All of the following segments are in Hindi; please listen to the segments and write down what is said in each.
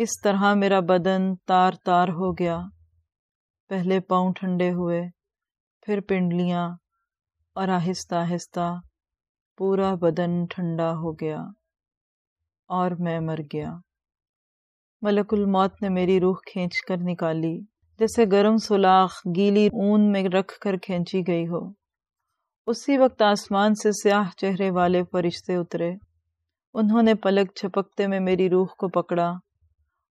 इस तरह मेरा बदन तार तार हो गया पहले पाँव ठंडे हुए फिर पिंडलियाँ और आहिस्ता आहिस्ता पूरा बदन ठंडा हो गया और मैं मर गया मलकुल मौत ने मेरी रूह खींच कर निकाली जैसे गर्म सुलाख गीली ऊन में रख कर खींची गई हो उसी वक्त आसमान से स्याह चेहरे वाले फरिश्ते उतरे उन्होंने पलक छपकते में मेरी रूह को पकड़ा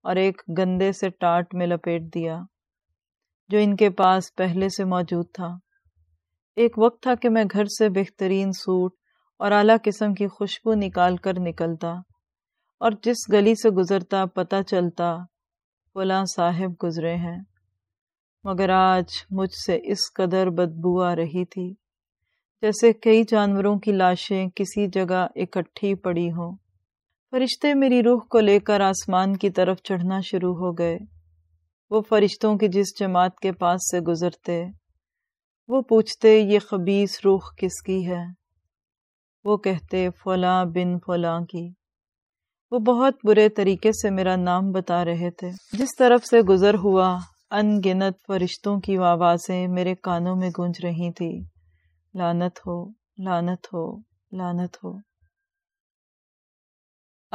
और एक गंदे से टाट में लपेट दिया जो इनके पास पहले से मौजूद था एक वक्त था कि मैं घर से बेहतरीन सूट और आला किस्म की खुशबू निकाल कर निकलता और जिस गली से गुजरता पता चलता फला साहेब गुजरे हैं मगर आज मुझसे इस कदर बदबू आ रही थी जैसे कई जानवरों की लाशें किसी जगह इकट्ठी पड़ी हों फरिश्ते मेरी रूह को लेकर आसमान की तरफ चढ़ना शुरू हो गए वो फरिश्तों की जिस जमात के पास से गुज़रते वो पूछते ये खबीस रूह किसकी है वो कहते फला बिन फला की वो बहुत बुरे तरीके से मेरा नाम बता रहे थे जिस तरफ से गुज़र हुआ अनगिनत फरिश्तों की आवाज़ें मेरे कानों में गूंज रही थी लानत हो लानत हो लानत हो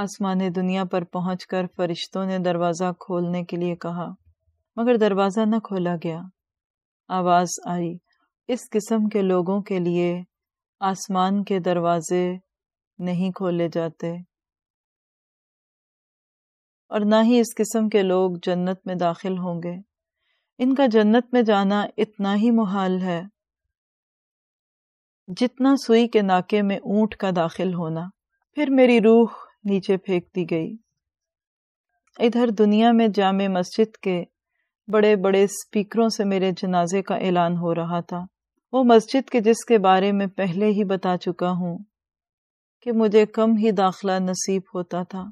आसमान दुनिया पर पहुंचकर फरिश्तों ने दरवाज़ा खोलने के लिए कहा मगर दरवाज़ा न खोला गया आवाज़ आई इस किस्म के लोगों के लिए आसमान के दरवाज़े नहीं खोले जाते और ना ही इस किस्म के लोग जन्नत में दाखिल होंगे इनका जन्नत में जाना इतना ही मुहाल है जितना सुई के नाके में ऊंट का दाखिल होना फिर मेरी रूह नीचे फेंक दी गई इधर दुनिया में जाम मस्जिद के बड़े बड़े स्पीकरों से मेरे जनाजे का ऐलान हो रहा था वो मस्जिद के जिसके बारे में पहले ही बता चुका हूँ कि मुझे कम ही दाखला नसीब होता था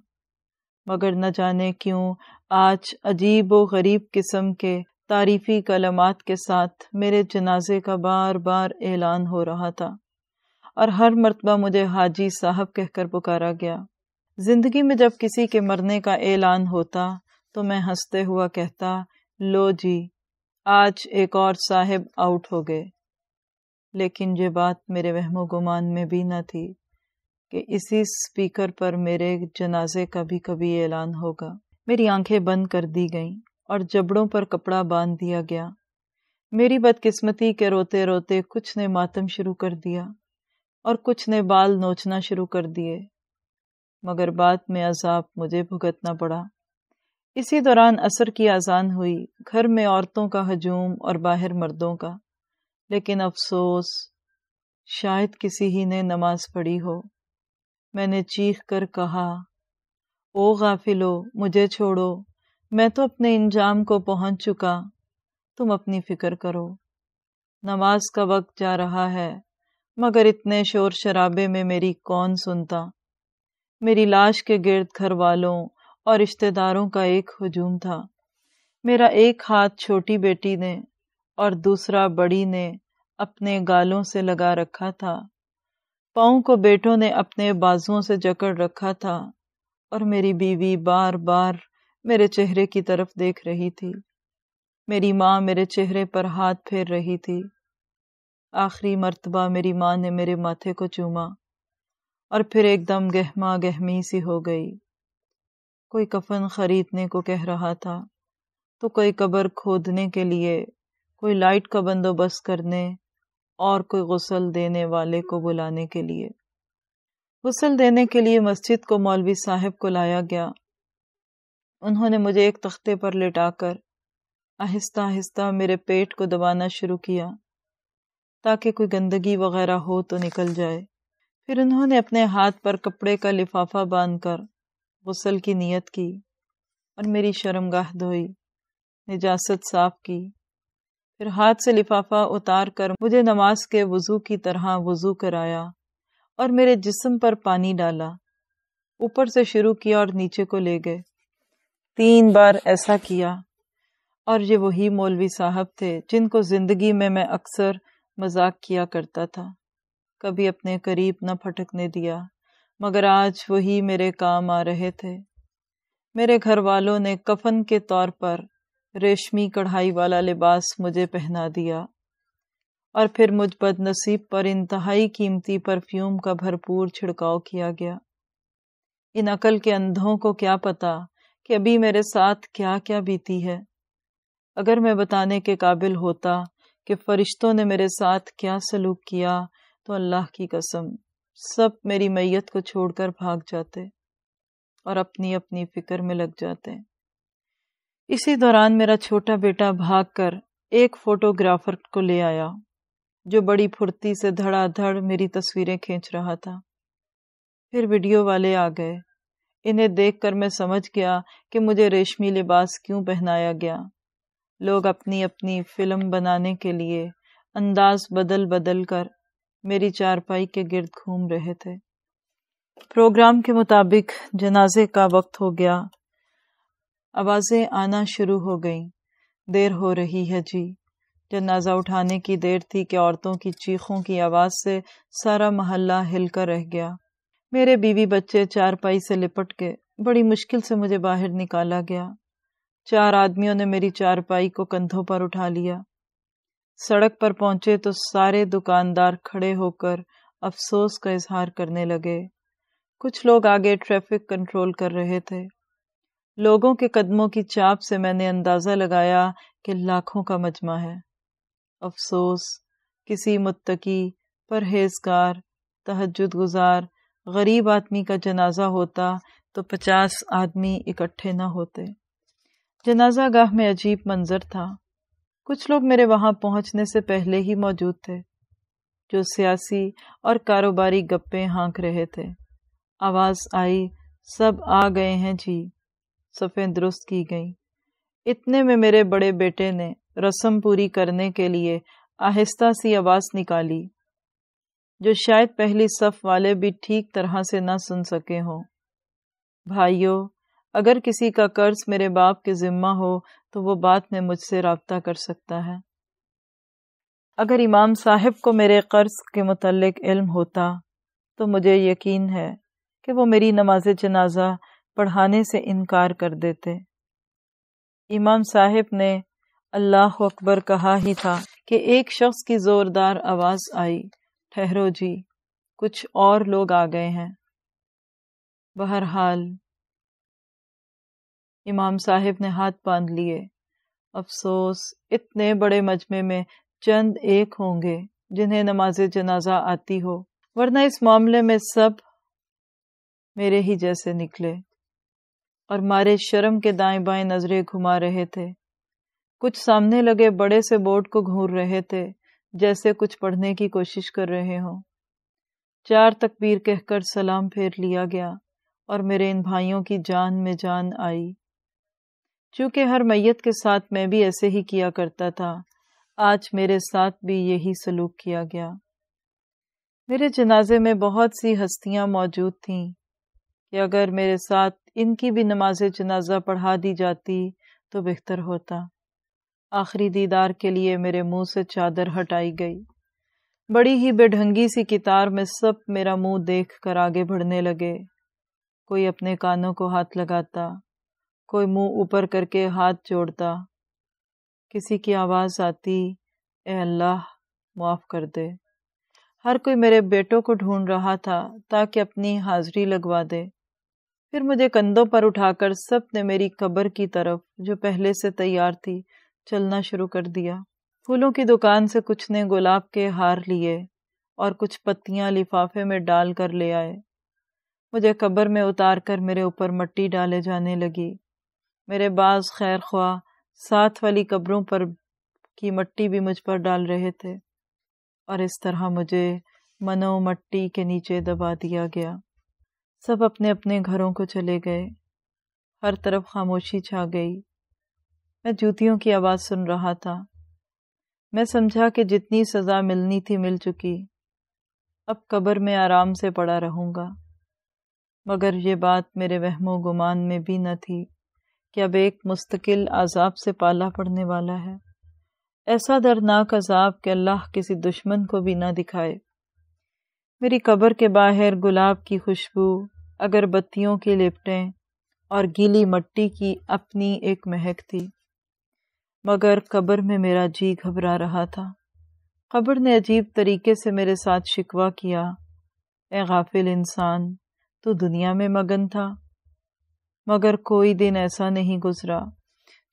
मगर न जाने क्यों आज अजीब व गरीब किस्म के तारीफी कलमात के साथ मेरे जनाजे का बार बार ऐलान हो रहा था और हर मरतबा मुझे हाजी साहब कहकर पुकारा गया जिंदगी में जब किसी के मरने का ऐलान होता तो मैं हंसते हुआ कहता लो जी आज एक और साहेब आउट हो गए लेकिन ये बात मेरे वहमो गुमान में भी न थी कि इसी स्पीकर पर मेरे जनाजे का भी कभी ऐलान होगा मेरी आंखें बंद कर दी गईं और जबड़ों पर कपड़ा बांध दिया गया मेरी बदकिस्मती के रोते रोते कुछ ने मातम शुरू कर दिया और कुछ ने बाल नोचना शुरू कर दिए मगर बाद में अजाब मुझे भुगतना पड़ा इसी दौरान असर की आज़ान हुई घर में औरतों का हजूम और बाहर मर्दों का लेकिन अफसोस शायद किसी ही ने नमाज पढ़ी हो मैंने चीख कर कहा ओ गाफिलो मुझे छोड़ो मैं तो अपने इंजाम को पहुंच चुका तुम अपनी फिक्र करो नमाज का वक्त जा रहा है मगर इतने शोर शराबे में मेरी कौन सुनता मेरी लाश के गिर्द घर वालों और रिश्तेदारों का एक हजूम था मेरा एक हाथ छोटी बेटी ने और दूसरा बड़ी ने अपने गालों से लगा रखा था पाओ को बेटों ने अपने बाजुओं से जकड़ रखा था और मेरी बीवी बार बार मेरे चेहरे की तरफ देख रही थी मेरी माँ मेरे चेहरे पर हाथ फेर रही थी आखिरी मर्तबा मेरी माँ ने मेरे माथे को चूमा और फिर एकदम गहमा गहमी सी हो गई कोई कफन खरीदने को कह रहा था तो कोई कब्र खोदने के लिए कोई लाइट का बंदोबस्त करने और कोई गसल देने वाले को बुलाने के लिए गसल देने के लिए मस्जिद को मौलवी साहब को लाया गया उन्होंने मुझे एक तख्ते पर लिटाकर आहिस्ता आहिस्ता मेरे पेट को दबाना शुरू किया ताकि कोई गंदगी वगैरह हो तो निकल जाए फिर उन्होंने अपने हाथ पर कपड़े का लिफाफा बांधकर गसल की नीयत की और मेरी शर्मगाह धोई निजासत साफ की फिर हाथ से लिफाफा उतार कर मुझे नमाज के वज़ू की तरह वज़ू कराया और मेरे जिस्म पर पानी डाला ऊपर से शुरू किया और नीचे को ले गए तीन बार ऐसा किया और ये वही मौलवी साहब थे जिनको ज़िंदगी में मैं अक्सर मजाक किया करता था कभी अपने करीब न फटकने दिया मगर आज वही मेरे काम आ रहे थे मेरे घर वालों ने कफन के तौर पर रेशमी कढ़ाई वाला लिबास मुझे पहना दिया और फिर मुझ बदनसीब पर इंतहाई कीमती परफ्यूम का भरपूर छिड़काव किया गया इन अकल के अंधों को क्या पता कि अभी मेरे साथ क्या क्या बीती है अगर मैं बताने के काबिल होता कि फरिश्तों ने मेरे साथ क्या सलूक किया तो अल्लाह की कसम सब मेरी मैयत को छोड़कर भाग जाते और अपनी अपनी फिक्र में लग जाते इसी दौरान मेरा छोटा बेटा भागकर एक फोटोग्राफर को ले आया जो बड़ी फुर्ती से धड़ाधड़ मेरी तस्वीरें खींच रहा था फिर वीडियो वाले आ गए इन्हें देखकर मैं समझ गया कि मुझे रेशमी लिबास क्यों पहनाया गया लोग अपनी अपनी फिल्म बनाने के लिए अंदाज बदल बदल कर मेरी चारपाई के गिर्द घूम रहे थे प्रोग्राम के मुताबिक जनाजे का वक्त हो गया आवाज़ें आना शुरू हो गईं देर हो रही है जी जनाजा उठाने की देर थी कि औरतों की चीखों की आवाज़ से सारा मोहल्ला हिलकर रह गया मेरे बीवी बच्चे चारपाई से लिपट के बड़ी मुश्किल से मुझे बाहर निकाला गया चार आदमियों ने मेरी चारपाई को कंधों पर उठा लिया सड़क पर पहुंचे तो सारे दुकानदार खड़े होकर अफसोस का इजहार करने लगे कुछ लोग आगे ट्रैफिक कंट्रोल कर रहे थे लोगों के कदमों की चाप से मैंने अंदाज़ा लगाया कि लाखों का मजमा है अफसोस किसी मुत्तकी परहेजगार तहजद गुजार गरीब आदमी का जनाजा होता तो पचास आदमी इकट्ठे न होते जनाजा गाह में अजीब मंजर था कुछ लोग मेरे वहां पहुंचने से पहले ही मौजूद थे जो सियासी और कारोबारी गप्पे हाँक रहे थे आवाज आई सब आ गए हैं जी सफ़ें दुरुस्त की गई इतने में मेरे बड़े बेटे ने रस्म पूरी करने के लिए आहिस्ता सी आवाज़ निकाली जो शायद पहली सफ वाले भी ठीक तरह से ना सुन सके हों भाइयों अगर किसी का कर्ज मेरे बाप के ज़िम्मा हो तो वो बात में मुझसे रबता कर सकता है अगर इमाम साहब को मेरे कर्ज के मतलब इल्म होता तो मुझे यकीन है कि वो मेरी नमाज जनाजा पढ़ाने से इनकार कर देते इमाम साहब ने अल्लाह अकबर कहा ही था कि एक शख्स की ज़ोरदार आवाज़ आई ठहरो जी कुछ और लोग आ गए हैं बहरहाल इमाम साहब ने हाथ बांध लिए अफसोस इतने बड़े मजमे में चंद एक होंगे जिन्हें नमाज जनाजा आती हो वरना इस मामले में सब मेरे ही जैसे निकले और मारे शर्म के दाएं बाएं नजरे घुमा रहे थे कुछ सामने लगे बड़े से बोर्ड को घूर रहे थे जैसे कुछ पढ़ने की कोशिश कर रहे हो चार तकबीर कहकर सलाम फेर लिया गया और मेरे इन भाइयों की जान में जान आई चूंकि हर मैयत के साथ मैं भी ऐसे ही किया करता था आज मेरे साथ भी यही सलूक किया गया मेरे जनाजे में बहुत सी हस्तियां मौजूद थीं कि अगर मेरे साथ इनकी भी नमाज जनाजा पढ़ा दी जाती तो बेहतर होता आखिरी दीदार के लिए मेरे मुंह से चादर हटाई गई बड़ी ही बेढंगी सी कितार में सब मेरा मुंह देख कर आगे बढ़ने लगे कोई अपने कानों को हाथ लगाता कोई मुंह ऊपर करके हाथ जोड़ता किसी की आवाज़ आती ए अल्लाह माफ़ कर दे हर कोई मेरे बेटों को ढूंढ रहा था ताकि अपनी हाजिरी लगवा दे फिर मुझे कंधों पर उठाकर सब ने मेरी कब्र की तरफ जो पहले से तैयार थी चलना शुरू कर दिया फूलों की दुकान से कुछ ने गुलाब के हार लिए और कुछ पत्तियां लिफाफे में डाल कर ले आए मुझे कब्र में उतार कर मेरे ऊपर मट्टी डाले जाने लगी मेरे बाज खैर ख्वाह साथ वाली कब्रों पर की मट्टी भी मुझ पर डाल रहे थे और इस तरह मुझे मनो मट्टी के नीचे दबा दिया गया सब अपने अपने घरों को चले गए हर तरफ खामोशी छा गई मैं जूतियों की आवाज़ सुन रहा था मैं समझा कि जितनी सज़ा मिलनी थी मिल चुकी अब कब्र में आराम से पड़ा रहूँगा मगर ये बात मेरे वहमो गुमान में भी न थी कि अब एक मुस्तकिल अजाब से पाला पड़ने वाला है ऐसा दर्दनाक अजाब कि अल्लाह किसी दुश्मन को भी ना दिखाए मेरी कब्र के बाहर गुलाब की खुशबू अगरबत्तियों की लिपटें और गीली मट्टी की अपनी एक महक थी मगर कब्र में मेरा जी घबरा रहा था कब्र ने अजीब तरीके से मेरे साथ शिकवा किया ए गाफिल इंसान तो दुनिया में मगन था मगर कोई दिन ऐसा नहीं गुजरा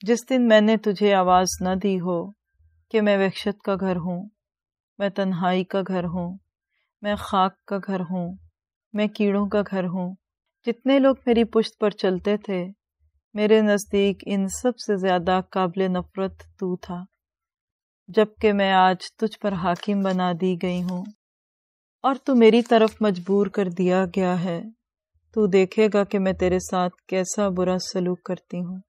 जिस दिन मैंने तुझे आवाज़ न दी हो कि मैं वहशत का घर हूँ मैं तन्हाई का घर हूँ मैं खाक का घर हूँ मैं कीड़ों का घर हूँ जितने लोग मेरी पुश्त पर चलते थे मेरे नज़दीक इन सब से ज़्यादा काबिल नफ़रत तू था जबकि मैं आज तुझ पर हाकिम बना दी गई हूँ और तू मेरी तरफ मजबूर कर दिया गया है तू देखेगा कि मैं तेरे साथ कैसा बुरा सलूक करती हूँ